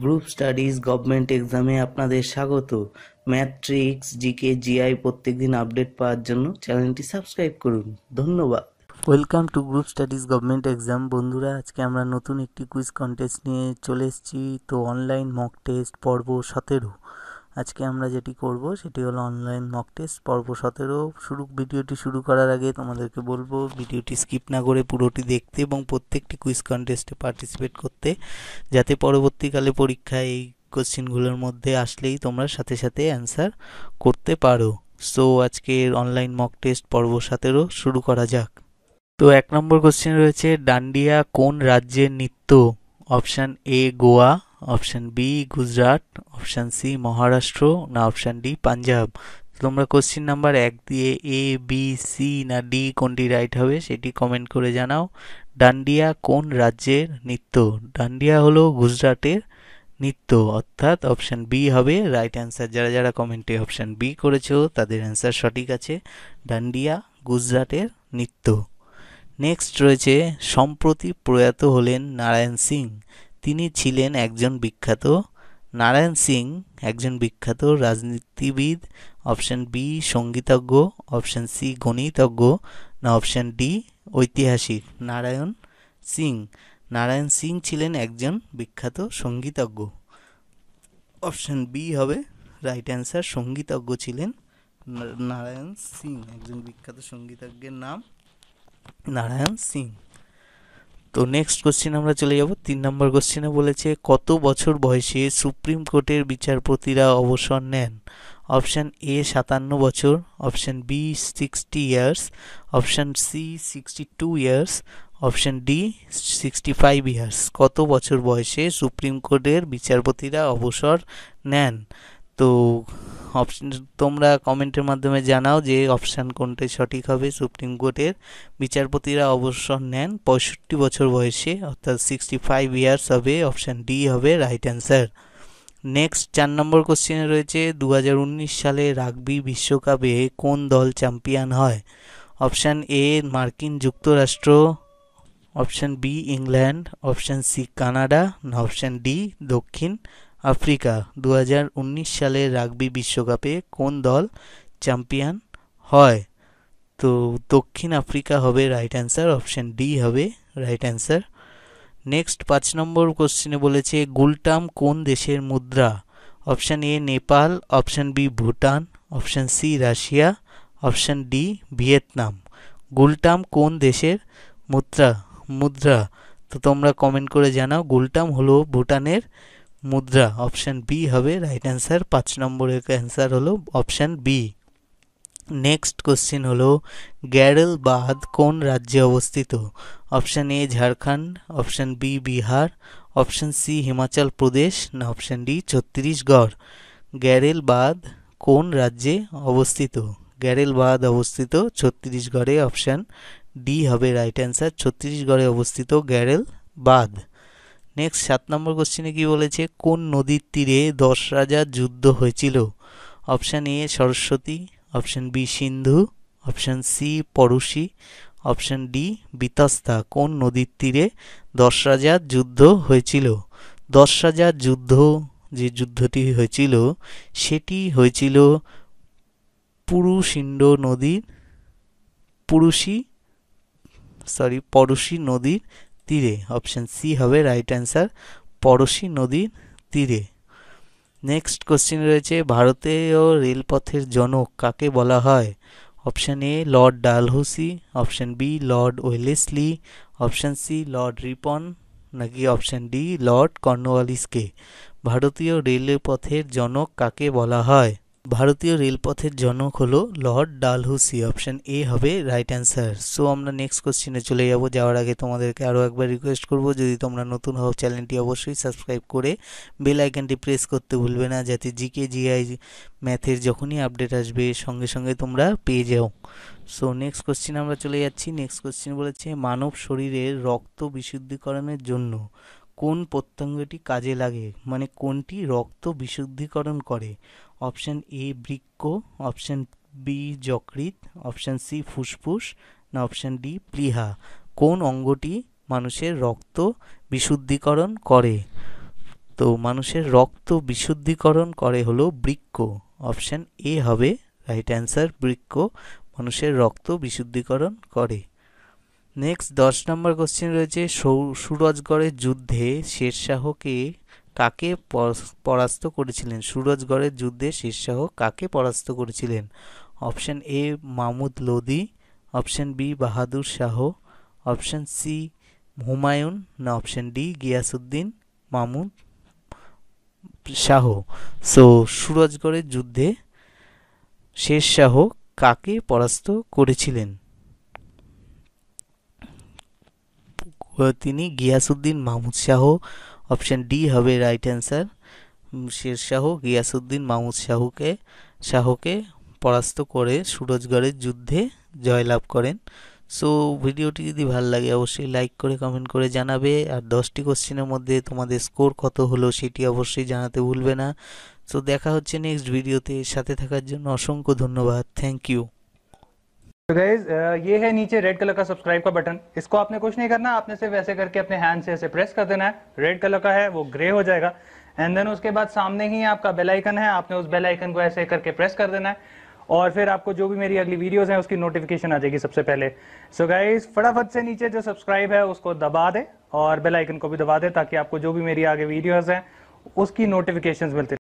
group studies government এক্সামে আপনাদের স্বাগত ম্যাট্রিক্স জিকে জিআই প্রত্যেকদিন আপডেট পাওয়ার জন্য চ্যানেলটি সাবস্ক্রাইব করুন ধন্যবাদ welcome to group studies government exam বন্ধুরা আজকে আমরা নতুন একটি কুইজ কন্টেস্ট নিয়ে চলে এসেছি তো অনলাইন মক টেস্ট পর্ব সতেরো আজকে আমরা যেটি করব সেটি হলো অনলাইন মক টেস্ট পর্ব সতেরো শুরু ভিডিওটি শুরু করার আগে তোমাদেরকে বলবো ভিডিওটি স্কিপ না করে পুরোটি দেখতে এবং প্রত্যেকটি কুইজ কন্টেস্টে পার্টিসিপেট করতে যাতে পরবর্তীকালে পরীক্ষায় এই কোশ্চেনগুলোর মধ্যে আসলেই তোমরা সাথে সাথে অ্যান্সার করতে পারো সো আজকের অনলাইন মক টেস্ট পর্ব সতেরো শুরু করা যাক তো এক নম্বর কোশ্চেন রয়েছে ডান্ডিয়া কোন রাজ্যের নৃত্য option A Goa option B Gujarat option C Maharashtra না অপশান ডি পাঞ্জাব তোমরা কোশ্চিন নাম্বার এক দিয়ে এ বি সি না ডি কোনটি রাইট হবে সেটি কমেন্ট করে জানাও ডান্ডিয়া কোন রাজ্যের নৃত্য ডান্ডিয়া হলো গুজরাটের নৃত্য অর্থাৎ অপশান বি হবে রাইট অ্যান্সার যারা যারা কমেন্টে অপশান বি করেছো তাদের অ্যান্সার সঠিক আছে ডান্ডিয়া গুজরাটের নৃত্য নেক্সট রয়েছে সম্প্রতি প্রয়াত হলেন নারায়ণ সিং তিনি ছিলেন একজন বিখ্যাত নারায়ণ সিং একজন বিখ্যাত রাজনীতিবিদ অপশন বি সঙ্গীতজ্ঞ অপশন সি গণিতজ্ঞ না অপশন ডি ঐতিহাসিক নারায়ণ সিং নারায়ণ সিং ছিলেন একজন বিখ্যাত সঙ্গীতজ্ঞ অপশন বি হবে রাইট অ্যান্সার সঙ্গীতজ্ঞ ছিলেন নারায়ণ সিং একজন বিখ্যাত সঙ্গীতজ্ঞের নাম নারায়ণ সিং তো নেক্সট কোশ্চেন আমরা চলে যাব তিন নম্বর কোশ্চেনে বলেছে কত বছর বয়সে সুপ্রিম কোর্টের বিচারপতিরা অবসর নেন অপশান এ সাতান্ন বছর option B sixty years option C sixty two years option D sixty five years কত বছর বয়সে সুপ্রিম কোর্টের বিচারপতিরা অবসর নেন তো অপশন তোমরা কমেন্টের মাধ্যমে জানাও যে অপশান কোনটাই সঠিক হবে সুপ্রিম কোর্টের বিচারপতিরা অবসর নেন পঁয়ষট্টি বছর বয়সে অর্থাৎ সিক্সটি ফাইভ ইয়ার্স হবে অপশান ডি হবে রাইট অ্যান্সার নেক্সট চার নম্বর কোশ্চেনে রয়েছে দু সালে রাগবি বিশ্বকাপে কোন দল চ্যাম্পিয়ন হয় অপশান এ মার্কিন যুক্তরাষ্ট্র option B England option C Canada option D দক্ষিণ আফ্রিকা দু সালের রাগবি বিশ্বকাপে কোন দল চ্যাম্পিয়ন হয় তো দক্ষিণ আফ্রিকা হবে রাইট অ্যান্সার অপশান ডি হবে রাইট অ্যান্সার নেক্সট পাঁচ নম্বর কোশ্চেনে বলেছে গুলটাম কোন দেশের মুদ্রা option A Nepal option B Bhutan option C Russia option D Vietnam গুলটাম কোন দেশের মুদ্রা মুদ্রা তো তোমরা কমেন্ট করে জানাও গুলটাম হলো ভুটানের মুদ্রা অপশান বি হবে রাইট অ্যান্সার পাঁচ নম্বরের অ্যান্সার হলো অপশান বি নেক্সট কোশ্চেন হলো গ্যারেল বাঁধ কোন রাজ্যে অবস্থিত option A Jharkhand option B Bihar option C Himachal Pradesh না অপশান ডি ছত্তিশগড় গ্যারেল বাঁধ কোন রাজ্যে অবস্থিত গ্যারেল বাঁধ অবস্থিত ছত্তিশগড়ে অপশান ডি হবে রাইট অ্যান্সার ছত্তিশগড়ে অবস্থিত গ্যারেল বাঁধ নেক্সট সাত নম্বর কোশ্চেনে কি বলেছে কোন নদীর তীরে দশ রাজার যুদ্ধ হয়েছিল option A Saraswati option B Sindhu option C Parushni option D Vitasta কোন নদীর তীরে দশ রাজার যুদ্ধ হয়েছিল দশ রাজার যুদ্ধ যে যুদ্ধটি হয়েছিল সেটি হয়েছিল পুরুষিণ্ড নদীর পুরুষী সরি পরশী নদীর তীরে অপশান সি হবে রাইট অ্যান্সার পরশী নদীর তীরে নেক্সট কোশ্চেন রয়েছে ভারতীয় রেলপথের জনক কাকে বলা হয় option A Lord Dalhousie option B Lord Wellesley option C Lord Ripon নাকি অপশান ডি লর্ড কর্নওয়ালিসকে ভারতীয় রেলপথের জনক কাকে বলা হয় ভারতীয় রেলপথের জনক হলো লর্ড ডালহুসি অপশন এ হবে রাইট অ্যান্সার সো আমরা নেক্সট কোশ্চেনে চলে যাব যাওয়ার আগে তোমাদেরকে আরও একবার রিকোয়েস্ট করব যদি তোমরা নতুন হও চ্যানেলটি অবশ্যই সাবস্ক্রাইব করে বেল আইকনটি প্রেস করতে ভুলবে না যাতে জিকে জিআই ম্যাথের যখনই আপডেট আসবে সঙ্গে সঙ্গে তোমরা পেয়ে যাও সো নেক্সট কোশ্চেন আমরা চলে যাচ্ছি নেক্সট কোশ্চেন বলেছে মানব শরীরের রক্ত বিশুদ্ধিকরণের জন্য কোন প্রত্যঙ্গটি কাজে লাগে মানে কোনটি রক্ত বিশুদ্ধিকরণ করে অপশান এ বৃক্ক অপশান বি যকৃত অপশান সি ফুসফুস না অপশান ডি প্লিহা কোন অঙ্গটি মানুষের রক্ত বিশুদ্ধিকরণ করে তো মানুষের রক্ত বিশুদ্ধিকরণ করে হলো বৃক্ক অপশান এ হবে রাইট অ্যান্সার বৃক্ক মানুষের রক্ত বিশুদ্ধিকরণ করে নেক্সট দশ নম্বর কোশ্চেন রয়েছে সুরজগড়ের যুদ্ধে শেরশাহকে কাকে পরাস্ত করেছিলেন সুরজগড়ের যুদ্ধে শেরশাহ কাকে পরাস্ত করেছিলেন option A Mahmud Lodi option B Bahadur Shah option C Humayun না option D Ghiyasuddin Mamun Shah so সুরজগড়ের যুদ্ধে শেরশাহ কাকে পরাস্ত করেছিলেন তিনি গিয়াসুদ্দিন মাহমুদ শাহ অপশান ডি হবে রাইট অ্যান্সার শেরশাহ গিয়াসুদ্দিন মাহমুদ শাহুকে শাহকে পরাস্ত করে সুরজগড়ের যুদ্ধে জয়লাভ করেন সো ভিডিওটি যদি ভালো লাগে অবশ্যই লাইক করে কমেন্ট করে জানাবে আর দশটি কোশ্চেনের মধ্যে তোমাদের স্কোর কত হলো সেটি অবশ্যই জানাতে ভুলবে না সো দেখা হচ্ছে নেক্সট ভিডিওতে সাথে থাকার জন্য অসংখ্য ধন্যবাদ থ্যাংক ইউ तो गाइज ये है नीचे रेड कलर का सब्सक्राइब का बटन इसको आपने कुछ नहीं करना आपने सिर्फ ऐसे करके अपने हैंड से ऐसे प्रेस कर देना है रेड कलर का है वो ग्रे हो जाएगा एंड देन उसके बाद सामने ही आपका बेल आइकन है आपने उस बेल आइकन को ऐसे करके प्रेस कर देना है और फिर आपको जो भी मेरी अगली वीडियोस हैं उसकी नोटिफिकेशन आ जाएगी सबसे पहले सो गाइज फटाफट से नीचे जो सब्सक्राइब है उसको दबा दे और बेलाइकन को भी दबा दे ताकि आपको जो भी मेरी आगे वीडियोज हैं उसकी नोटिफिकेशन मिलती